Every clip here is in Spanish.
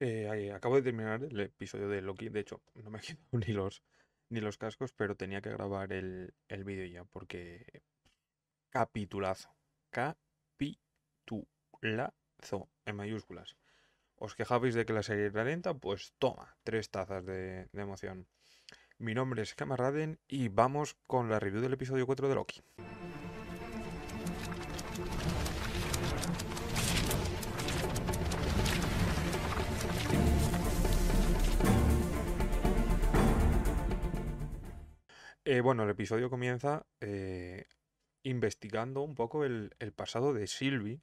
Eh, acabo de terminar el episodio de Loki. De hecho, no me quedo ni los, ni los cascos, pero tenía que grabar el, vídeo ya, porque. Capitulazo. Capitulazo. En mayúsculas. ¿Os quejabais de que la serie era lenta? Pues toma, tres tazas de, de emoción. Mi nombre es Kamaraden y vamos con la review del episodio 4 de Loki. Eh, bueno, el episodio comienza eh, investigando un poco el, pasado de Sylvie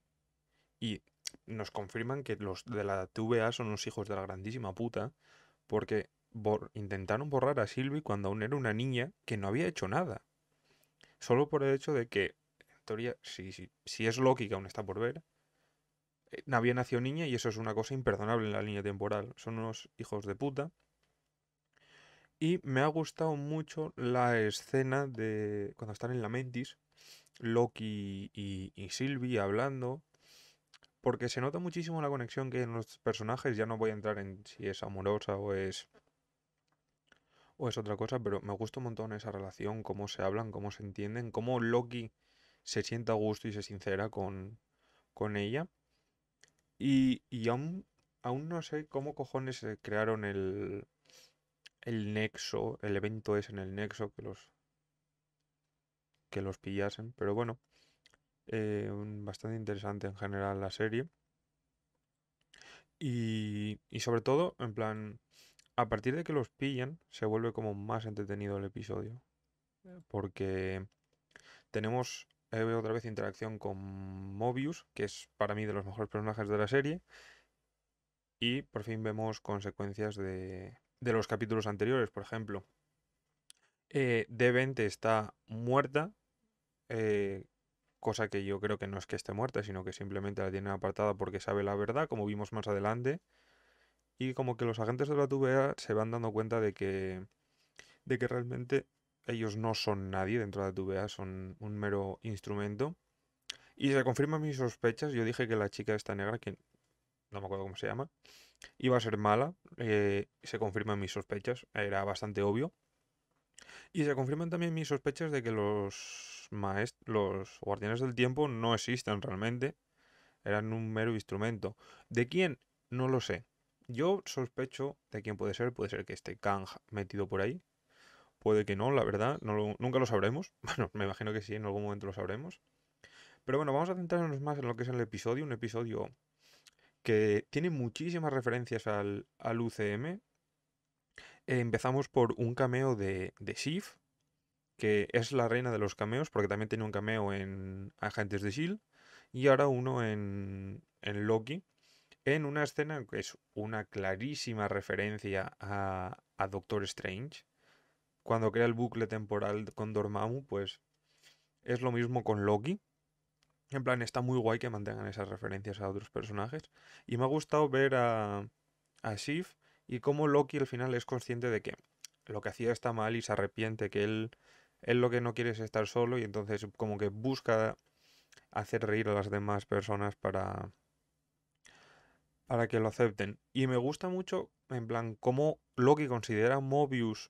y nos confirman que los de la TVA son unos hijos de la grandísima puta porque intentaron borrar a Sylvie cuando aún era una niña que no había hecho nada. Solo por el hecho de que, en teoría, si, es Loki que aún está por ver, nadie eh, nació niña y eso es una cosa imperdonable en la línea temporal. Son unos hijos de puta y me ha gustado mucho la escena de cuando están en la Mentis, Loki y, y Sylvie hablando, porque se nota muchísimo la conexión que hay en los personajes. Ya no voy a entrar en si es amorosa o es. o es otra cosa, pero me gusta un montón esa relación, cómo se hablan, cómo se entienden, cómo Loki se sienta a gusto y se sincera con, con ella. Y, aún, aún no sé cómo cojones crearon el, el nexo, el evento es en el nexo que los que los pillasen, pero bueno, eh, bastante interesante en general la serie. Y, y sobre todo, en plan, a partir de que los pillan, se vuelve como más entretenido el episodio. Porque tenemos eh, otra vez interacción con Mobius, que es para mí de los mejores personajes de la serie. Y por fin vemos consecuencias de, de los capítulos anteriores, por ejemplo. Eh, D20 está muerta, eh, cosa que yo creo que no es que esté muerta, sino que simplemente la tienen apartada porque sabe la verdad, como vimos más adelante. Y como que los agentes de la TVA se van dando cuenta de que, de que realmente ellos no son nadie dentro de la TVA, son un mero instrumento. Y se confirman mis sospechas. Yo dije que la chica está negra, que no me acuerdo cómo se llama, iba a ser mala, eh, se confirman mis sospechas, era bastante obvio. Y se confirman también mis sospechas de que los, los guardianes del tiempo no existen realmente, eran un mero instrumento. ¿De quién? No lo sé. Yo sospecho de quién puede ser, puede ser que esté Kang metido por ahí, puede que no, la verdad, nunca lo sabremos, bueno, me imagino que sí, en algún momento lo sabremos. Pero bueno, vamos a centrarnos más en lo que es el episodio, un episodio que tiene muchísimas referencias al, UCM. empezamos por un cameo de, de Sif, que es la reina de los cameos, porque también tiene un cameo en Agentes de Shield, y ahora uno en, en Loki, en una escena que es una clarísima referencia a, a Doctor Strange. Cuando crea el bucle temporal con Dormammu, pues es lo mismo con Loki, en plan, está muy guay que mantengan esas referencias a otros personajes. Y me ha gustado ver a, a Sif y cómo Loki al final es consciente de que lo que hacía está mal y se arrepiente, que él, él lo que no quiere es estar solo y entonces como que busca hacer reír a las demás personas para, para que lo acepten. Y me gusta mucho, en plan, cómo Loki considera a Mobius,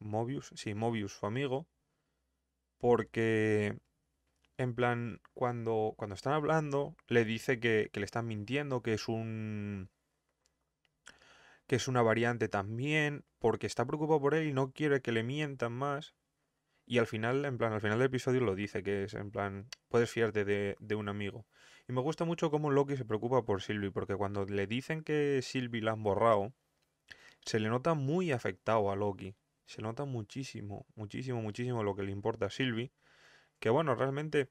Mobius, sí, Mobius su amigo, porque en plan, cuando, cuando están hablando, le dice que, que le están mintiendo, que es un... que es una variante también, porque está preocupado por él y no quiere que le mientan más. Y al final, en plan, al final del episodio lo dice, que es en plan, puedes fiarte de, de un amigo. Y me gusta mucho cómo Loki se preocupa por Sylvie, porque cuando le dicen que Sylvie la han borrado, se le nota muy afectado a Loki. Se nota muchísimo, muchísimo, muchísimo lo que le importa a Sylvie que bueno, realmente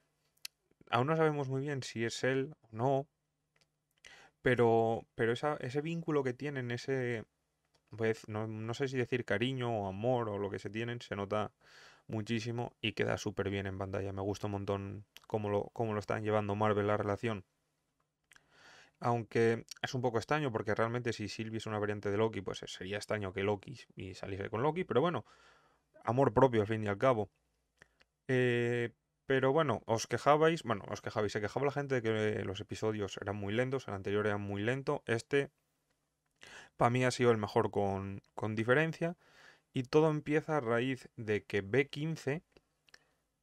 aún no sabemos muy bien si es él o no, pero, pero ese vínculo que tienen, ese, pues, no, sé si decir cariño o amor o lo que se tienen, se nota muchísimo y queda súper bien en pantalla. Me gusta un montón cómo lo, cómo lo están llevando Marvel la relación. Aunque es un poco extraño, porque realmente si Sylvie es una variante de Loki, pues sería extraño que Loki y saliese con Loki, pero bueno, amor propio al fin y al cabo. Eh, pero bueno, os quejabais, bueno, os quejabais, se quejaba la gente de que los episodios eran muy lentos, el anterior era muy lento, este para mí ha sido el mejor con, diferencia. Y todo empieza a raíz de que B15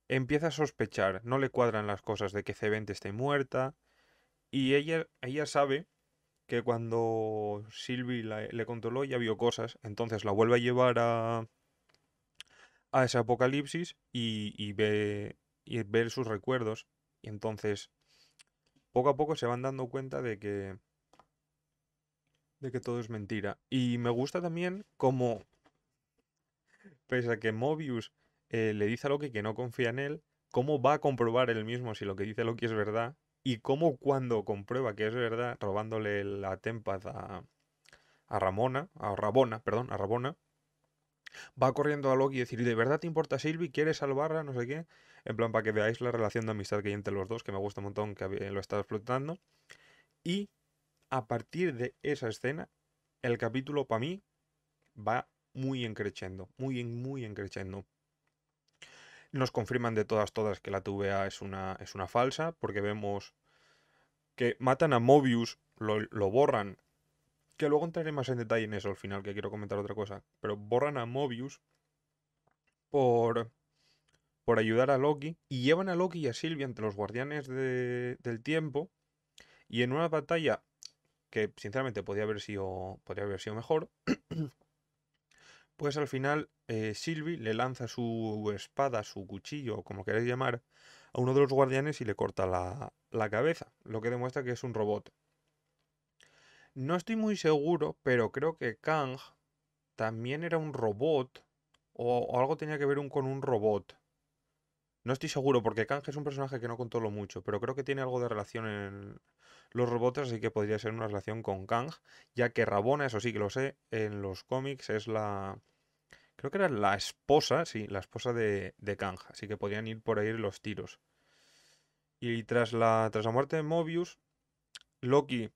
empieza a sospechar, no le cuadran las cosas de que C20 esté muerta. Y ella, ella sabe que cuando Sylvie le controló ya vio cosas, entonces la vuelve a llevar a, a ese apocalipsis y, y ve, y ver sus recuerdos. Y entonces, poco a poco se van dando cuenta de que. de que todo es mentira. Y me gusta también cómo, Pese a que Mobius eh, le dice a Loki que no confía en él, cómo va a comprobar él mismo si lo que dice Loki es verdad. Y cómo cuando comprueba que es verdad, robándole la Tempad a, a Ramona, a Rabona, perdón, a Rabona, va corriendo a Loki y decir, ¿de verdad te importa Sylvie? ¿Quieres salvarla? No sé qué. En plan, para que veáis la relación de amistad que hay entre los dos, que me gusta un montón, que lo está explotando. Y a partir de esa escena, el capítulo para mí va muy encrechendo, muy, muy encrechendo. Nos confirman de todas, todas que la TVA es una, es una falsa, porque vemos que matan a Mobius, lo, lo borran que luego entraré más en detalle en eso al final, que quiero comentar otra cosa. Pero borran a Mobius por, por ayudar a Loki y llevan a Loki y a Silvia entre los guardianes del tiempo. Y en una batalla que sinceramente podría haber sido, podría haber sido mejor, pues al final eh, le lanza su espada, su cuchillo, como queráis llamar, a uno de los guardianes y le corta la, la cabeza, lo que demuestra que es un robot. No estoy muy seguro, pero creo que Kang también era un robot o, algo tenía que ver un, con un robot. No estoy seguro porque Kang es un personaje que no controlo mucho, pero creo que tiene algo de relación en los robots, así que podría ser una relación con Kang, ya que Rabona, eso sí que lo sé, en los cómics es la... Creo que era la esposa, sí, la esposa de, de Kang, así que podían ir por ahí los tiros. Y tras la, tras la muerte de Mobius, Loki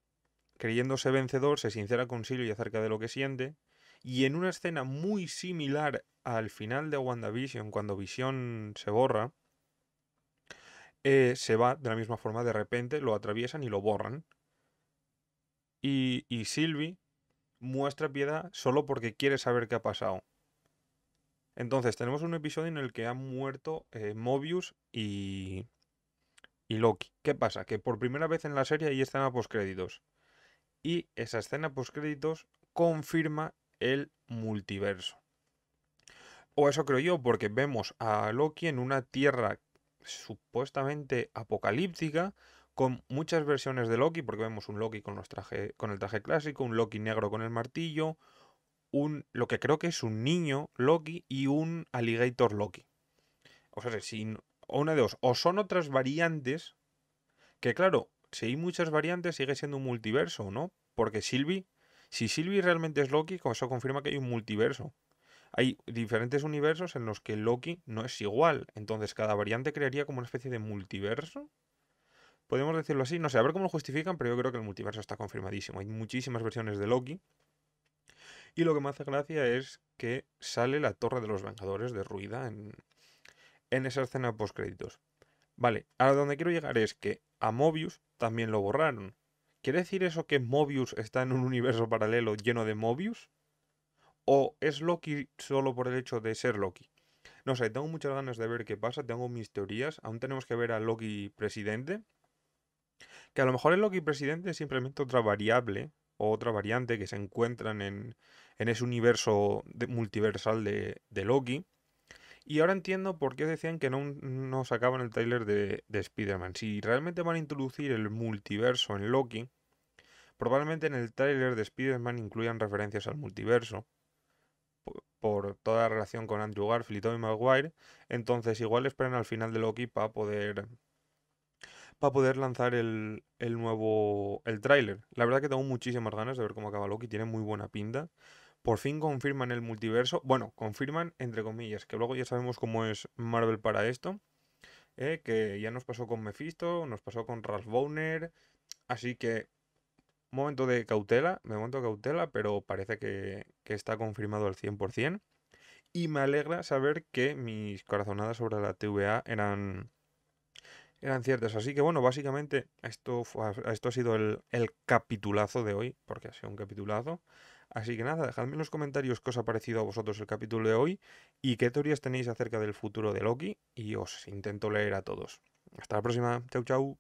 creyéndose vencedor, se sincera con Silvi acerca de lo que siente, y en una escena muy similar al final de WandaVision, cuando Vision se borra, eh, se va de la misma forma, de repente lo atraviesan y lo borran. Y, y muestra piedad solo porque quiere saber qué ha pasado. Entonces, tenemos un episodio en el que han muerto eh, Mobius y, Loki. ¿Qué pasa? Que por primera vez en la serie están a postcréditos y esa escena post-créditos confirma el multiverso. O eso creo yo, porque vemos a Loki en una tierra supuestamente apocalíptica, con muchas versiones de Loki, porque vemos un Loki con, con el traje clásico, un Loki negro con el martillo, un, lo que creo que es un niño Loki y un alligator Loki. O sea, si, o una de dos, o son otras variantes que claro, si hay muchas variantes, sigue siendo un multiverso, ¿no? Porque Sylvie, si Sylvie realmente es Loki, eso confirma que hay un multiverso. Hay diferentes universos en los que Loki no es igual. Entonces, cada variante crearía como una especie de multiverso. Podemos decirlo así. No sé, a ver cómo lo justifican, pero yo creo que el multiverso está confirmadísimo. Hay muchísimas versiones de Loki. Y lo que me hace gracia es que sale la Torre de los Vengadores derruida en, en esa escena post-créditos. Vale, a donde quiero llegar es que a Mobius también lo borraron. ¿Quiere decir eso que Mobius está en un universo paralelo lleno de Mobius? ¿O es Loki solo por el hecho de ser Loki? No sé, tengo muchas ganas de ver qué pasa, tengo mis teorías, aún tenemos que ver a Loki presidente. Que a lo mejor es Loki presidente es simplemente otra variable o otra variante que se encuentran en, ese universo multiversal de Loki y ahora entiendo por qué decían que no, sacaban el tráiler de, Spider-Man. Si realmente van a introducir el multiverso en Loki, probablemente en el tráiler de Spider-Man incluyan referencias al multiverso por, toda la relación con Andrew Garfield y Tommy Maguire. Entonces igual esperan al final de Loki para poder para poder lanzar el, el nuevo el tráiler. La verdad que tengo muchísimas ganas de ver cómo acaba Loki, tiene muy buena pinta por fin confirman el multiverso. Bueno, confirman entre comillas, que luego ya sabemos cómo es Marvel para esto. Eh, que ya nos pasó con Mephisto, nos pasó con Ralph Bowner. Así que, momento de cautela, Me momento de cautela, pero parece que, está confirmado al 100%. Y me alegra saber que mis corazonadas sobre la TVA eran, eran ciertas. Así que bueno, básicamente esto, esto ha sido el, el capitulazo de hoy, porque ha sido un capitulazo. Así que nada, dejadme en los comentarios qué os ha parecido a vosotros el capítulo de hoy y qué teorías tenéis acerca del futuro de Loki y os intento leer a todos. Hasta la próxima, chau chau.